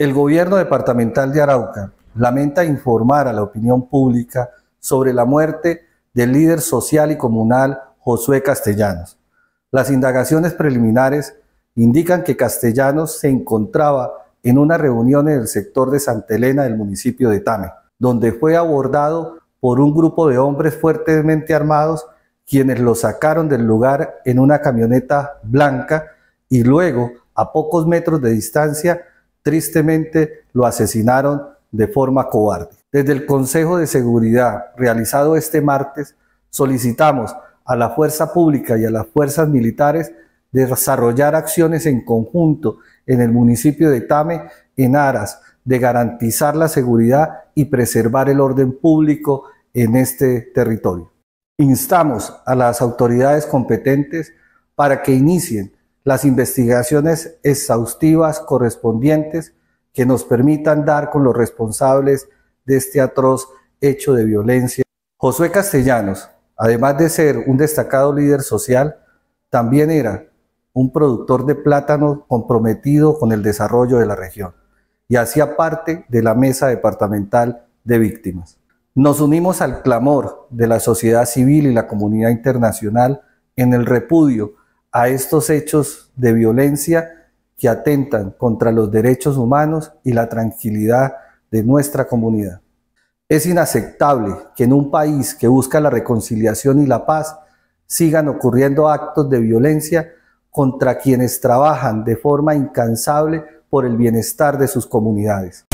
El gobierno departamental de Arauca lamenta informar a la opinión pública sobre la muerte del líder social y comunal Josué Castellanos. Las indagaciones preliminares indican que Castellanos se encontraba en una reunión en el sector de Santa Elena del municipio de Tame, donde fue abordado por un grupo de hombres fuertemente armados quienes lo sacaron del lugar en una camioneta blanca y luego, a pocos metros de distancia, Tristemente lo asesinaron de forma cobarde. Desde el Consejo de Seguridad realizado este martes, solicitamos a la fuerza pública y a las fuerzas militares desarrollar acciones en conjunto en el municipio de Tame en aras de garantizar la seguridad y preservar el orden público en este territorio. Instamos a las autoridades competentes para que inicien las investigaciones exhaustivas correspondientes que nos permitan dar con los responsables de este atroz hecho de violencia. Josué Castellanos, además de ser un destacado líder social, también era un productor de plátano comprometido con el desarrollo de la región y hacía parte de la mesa departamental de víctimas. Nos unimos al clamor de la sociedad civil y la comunidad internacional en el repudio a estos hechos de violencia que atentan contra los derechos humanos y la tranquilidad de nuestra comunidad. Es inaceptable que en un país que busca la reconciliación y la paz sigan ocurriendo actos de violencia contra quienes trabajan de forma incansable por el bienestar de sus comunidades.